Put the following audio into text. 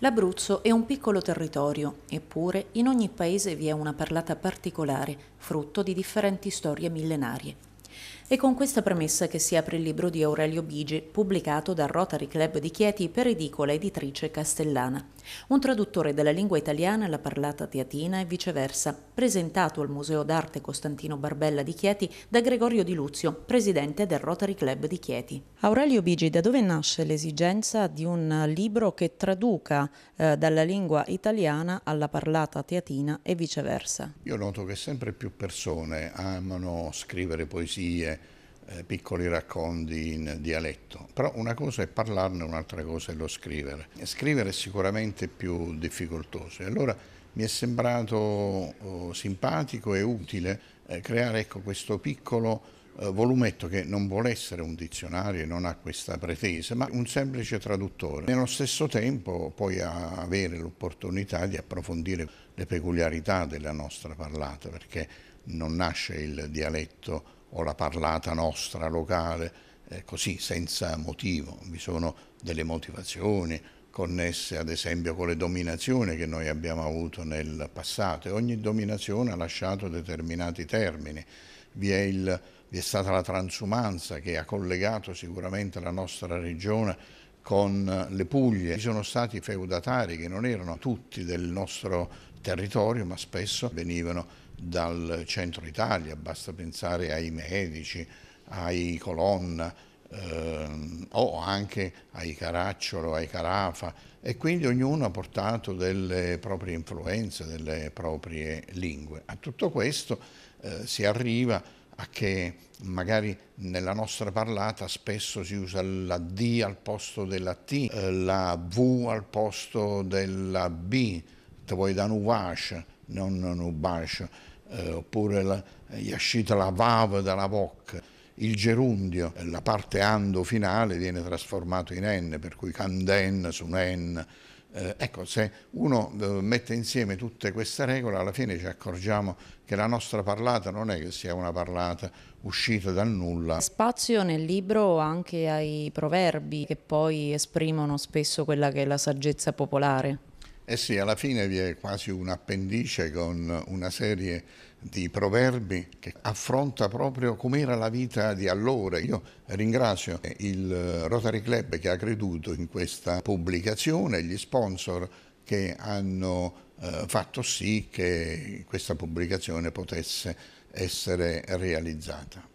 L'Abruzzo è un piccolo territorio, eppure in ogni paese vi è una parlata particolare, frutto di differenti storie millenarie. È con questa premessa che si apre il libro di Aurelio Bigi, pubblicato dal Rotary Club di Chieti per edicola editrice castellana. Un traduttore della lingua italiana alla parlata teatina e viceversa, presentato al Museo d'Arte Costantino Barbella di Chieti da Gregorio Di Luzio, presidente del Rotary Club di Chieti. Aurelio Bigi, da dove nasce l'esigenza di un libro che traduca eh, dalla lingua italiana alla parlata teatina e viceversa? Io noto che sempre più persone amano scrivere poesie eh, piccoli racconti in dialetto, però una cosa è parlarne, un'altra cosa è lo scrivere. Scrivere è sicuramente più difficoltoso e allora mi è sembrato oh, simpatico e utile eh, creare ecco, questo piccolo eh, volumetto che non vuole essere un dizionario e non ha questa pretesa, ma un semplice traduttore. Nello stesso tempo poi avere l'opportunità di approfondire le peculiarità della nostra parlata, perché non nasce il dialetto o la parlata nostra locale, eh, così senza motivo, vi sono delle motivazioni connesse ad esempio con le dominazioni che noi abbiamo avuto nel passato e ogni dominazione ha lasciato determinati termini, vi è, il, vi è stata la transumanza che ha collegato sicuramente la nostra regione con le Puglie. Ci sono stati feudatari che non erano tutti del nostro territorio, ma spesso venivano dal centro Italia, basta pensare ai medici, ai colonna ehm, o anche ai caracciolo, ai carafa e quindi ognuno ha portato delle proprie influenze, delle proprie lingue. A tutto questo eh, si arriva a che magari nella nostra parlata spesso si usa la D al posto della T, eh, la V al posto della B, te vuoi da nuvash, non nubash, eh, oppure gli ascita la vav dalla voc, il gerundio, la parte ando finale viene trasformato in n, per cui canden su un n, eh, ecco, se uno eh, mette insieme tutte queste regole, alla fine ci accorgiamo che la nostra parlata non è che sia una parlata uscita dal nulla. Spazio nel libro anche ai proverbi che poi esprimono spesso quella che è la saggezza popolare. Eh sì, alla fine vi è quasi un appendice con una serie di proverbi che affronta proprio com'era la vita di allora. Io ringrazio il Rotary Club che ha creduto in questa pubblicazione, gli sponsor che hanno eh, fatto sì che questa pubblicazione potesse essere realizzata.